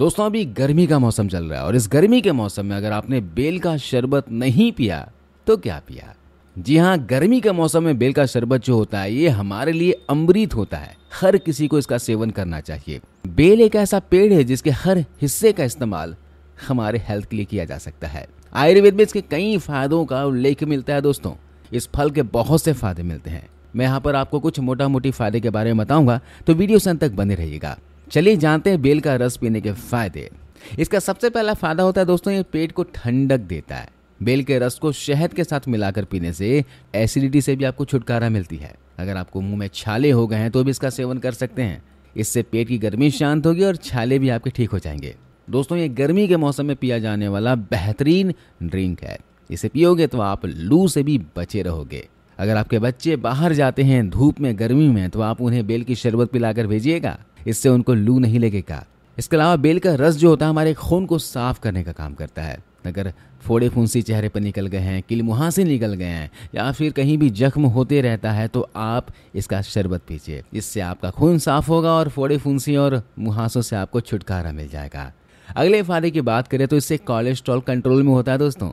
दोस्तों अभी गर्मी का मौसम चल रहा है और इस गर्मी के मौसम में अगर आपने बेल का शरबत नहीं पिया तो क्या पिया जी हाँ गर्मी के मौसम में बेल का शरबत जो होता है ये हमारे लिए अमृत होता है हर किसी को इसका सेवन करना चाहिए बेल एक ऐसा पेड़ है जिसके हर हिस्से का इस्तेमाल हमारे हेल्थ के लिए किया जा सकता है आयुर्वेद में इसके कई फायदों का उल्लेख मिलता है दोस्तों इस फल के बहुत से फायदे मिलते हैं मैं यहाँ पर आपको कुछ मोटा मोटी फायदे के बारे में बताऊंगा तो वीडियो से अंत तक बने रहिएगा चलिए जानते हैं बेल का रस पीने के फायदे इसका सबसे पहला फायदा होता है दोस्तों ये पेट को ठंडक देता है बेल के रस को शहद के साथ मिलाकर पीने से एसिडिटी से भी आपको छुटकारा मिलती है अगर आपको मुंह में छाले हो गए हैं तो भी इसका सेवन कर सकते हैं इससे पेट की गर्मी शांत होगी और छाले भी आपके ठीक हो जाएंगे दोस्तों ये गर्मी के मौसम में पिया जाने वाला बेहतरीन ड्रिंक है इसे पियोगे तो आप लू से भी बचे रहोगे अगर आपके बच्चे बाहर जाते हैं धूप में गर्मी में तो आप उन्हें बेल की शरबत पिलाकर भेजिएगा इससे उनको लू नहीं लगेगा इसके अलावा बेल का रस जो होता है हमारे खून को साफ करने का काम करता है अगर फोड़े फुंसी चेहरे पर निकल गए हैं किल मुहासे निकल गए हैं या फिर कहीं भी जख्म होते रहता है तो आप इसका शरबत पीजिए इससे आपका खून साफ होगा और फोड़े फुंसी और मुहासों से आपको छुटकारा मिल जाएगा अगले फायदे की बात करें तो इससे कोलेस्ट्रॉल कंट्रोल में होता है दोस्तों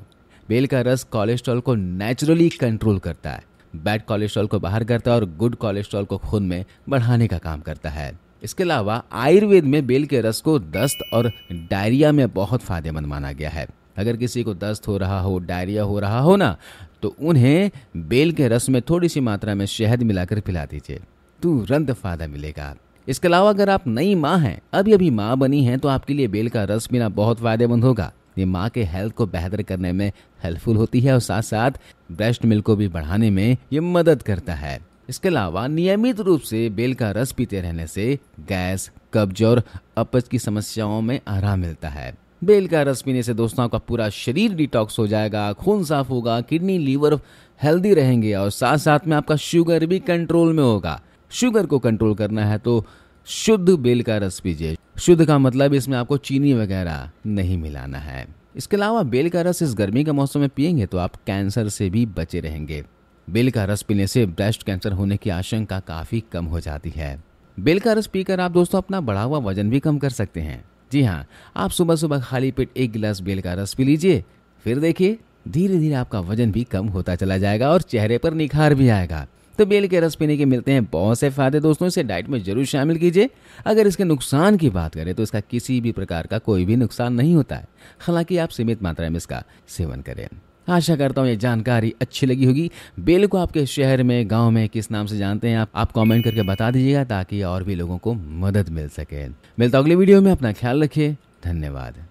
बेल का रस कोलेस्ट्रॉल को नेचुरली कंट्रोल करता है बैड कोलेस्ट्रॉल को बाहर करता है और गुड कोलेस्ट्रॉल को खून में बढ़ाने का काम करता है इसके अलावा आयुर्वेद में बेल के रस को दस्त और डायरिया में बहुत फायदेमंद माना गया है अगर किसी को दस्त हो रहा हो डायरिया हो रहा हो ना तो उन्हें बेल के रस में थोड़ी सी मात्रा में शहद मिलाकर पिला दीजिए तुरंत फायदा मिलेगा इसके अलावा अगर आप नई माँ हैं अभी अभी माँ बनी हैं तो आपके लिए बेल का रस पीना बहुत फायदेमंद होगा ये माँ के हेल्थ को बेहतर करने में हेल्पफुल होती है और साथ साथ ब्रेस्ट मिल्क को भी बढ़ाने में ये मदद करता है इसके अलावा नियमित रूप से बेल का रस पीते रहने से गैस कब्ज और अपच की समस्याओं में आराम मिलता है बेल का रस पीने से दोस्तों आपका पूरा शरीर डिटॉक्स हो जाएगा खून साफ होगा किडनी लीवर हेल्दी रहेंगे और साथ साथ में आपका शुगर भी कंट्रोल में होगा शुगर को कंट्रोल करना है तो शुद्ध बेल का रस पीजिए शुद्ध का मतलब इसमें आपको चीनी वगैरह नहीं मिलाना है इसके अलावा बेल का रस इस गर्मी के मौसम में पियेंगे तो आप कैंसर से भी बचे रहेंगे बेल का रस पीने से ब्रेस्ट कैंसर होने की आशंका काफ़ी कम हो जाती है बेल का रस पीकर आप दोस्तों अपना बढ़ा हुआ वजन भी कम कर सकते हैं जी हाँ आप सुबह सुबह खाली पेट एक गिलास बेल का रस पी लीजिए फिर देखिए धीरे धीरे आपका वजन भी कम होता चला जाएगा और चेहरे पर निखार भी आएगा तो बेल के रस पीने के मिलते हैं बहुत से फायदे दोस्तों इसे डाइट में जरूर शामिल कीजिए अगर इसके नुकसान की बात करें तो इसका किसी भी प्रकार का कोई भी नुकसान नहीं होता है हालांकि आप सीमित मात्रा में इसका सेवन करें आशा करता हूँ ये जानकारी अच्छी लगी होगी बेल को आपके शहर में गाँव में किस नाम से जानते हैं आप, आप कॉमेंट करके बता दीजिएगा ताकि और भी लोगों को मदद मिल सके मिलता अगले वीडियो में अपना ख्याल रखिए धन्यवाद